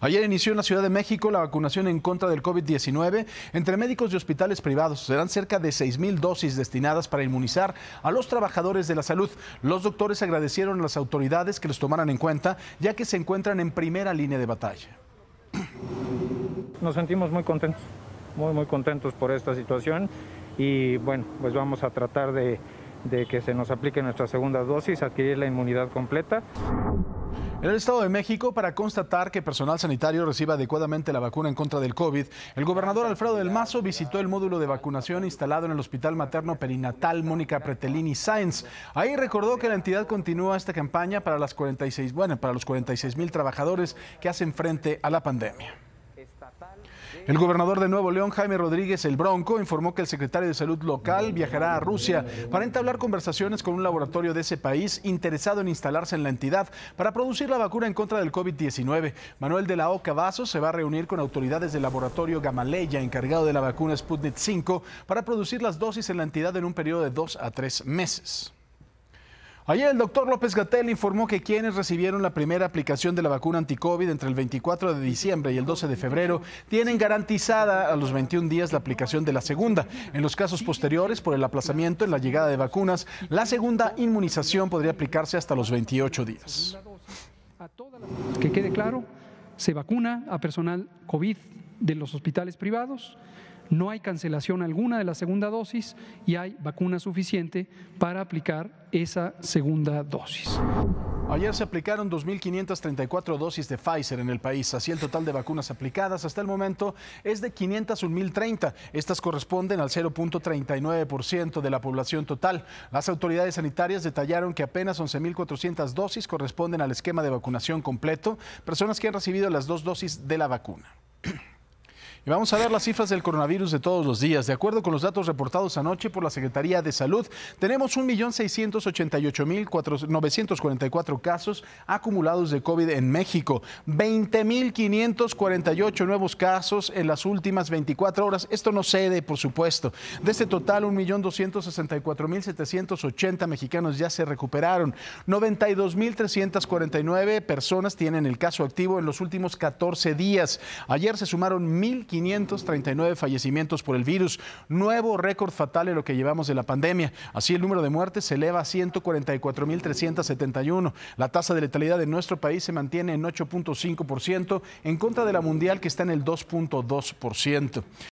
Ayer inició en la Ciudad de México la vacunación en contra del COVID-19 entre médicos y hospitales privados. Serán cerca de 6.000 dosis destinadas para inmunizar a los trabajadores de la salud. Los doctores agradecieron a las autoridades que los tomaran en cuenta, ya que se encuentran en primera línea de batalla. Nos sentimos muy contentos, muy, muy contentos por esta situación y bueno, pues vamos a tratar de de que se nos aplique nuestra segunda dosis, adquirir la inmunidad completa. En el Estado de México, para constatar que personal sanitario reciba adecuadamente la vacuna en contra del COVID, el gobernador Alfredo del Mazo visitó el módulo de vacunación instalado en el Hospital Materno Perinatal Mónica Pretelini Sáenz. Ahí recordó que la entidad continúa esta campaña para, las 46, para los 46 mil trabajadores que hacen frente a la pandemia. El gobernador de Nuevo León, Jaime Rodríguez El Bronco, informó que el secretario de Salud local viajará a Rusia para entablar conversaciones con un laboratorio de ese país interesado en instalarse en la entidad para producir la vacuna en contra del COVID-19. Manuel de la Oca Vaso se va a reunir con autoridades del laboratorio Gamaleya encargado de la vacuna Sputnik 5 para producir las dosis en la entidad en un periodo de dos a tres meses. Ayer el doctor López Gatel informó que quienes recibieron la primera aplicación de la vacuna anti-COVID entre el 24 de diciembre y el 12 de febrero tienen garantizada a los 21 días la aplicación de la segunda. En los casos posteriores, por el aplazamiento en la llegada de vacunas, la segunda inmunización podría aplicarse hasta los 28 días. Que quede claro, se vacuna a personal COVID de los hospitales privados, no hay cancelación alguna de la segunda dosis y hay vacuna suficiente para aplicar esa segunda dosis. Ayer se aplicaron 2.534 dosis de Pfizer en el país. Así el total de vacunas aplicadas hasta el momento es de 501.030. Estas corresponden al 0.39% de la población total. Las autoridades sanitarias detallaron que apenas 11.400 dosis corresponden al esquema de vacunación completo, personas que han recibido las dos dosis de la vacuna. Y vamos a ver las cifras del coronavirus de todos los días. De acuerdo con los datos reportados anoche por la Secretaría de Salud, tenemos 1.688.944 casos acumulados de COVID en México, 20.548 nuevos casos en las últimas 24 horas. Esto no cede, por supuesto. De este total, 1.264.780 mexicanos ya se recuperaron. 92.349 personas tienen el caso activo en los últimos 14 días. Ayer se sumaron 1.000 539 fallecimientos por el virus, nuevo récord fatal en lo que llevamos de la pandemia. Así el número de muertes se eleva a 144.371. La tasa de letalidad en nuestro país se mantiene en 8.5% en contra de la mundial que está en el 2.2%.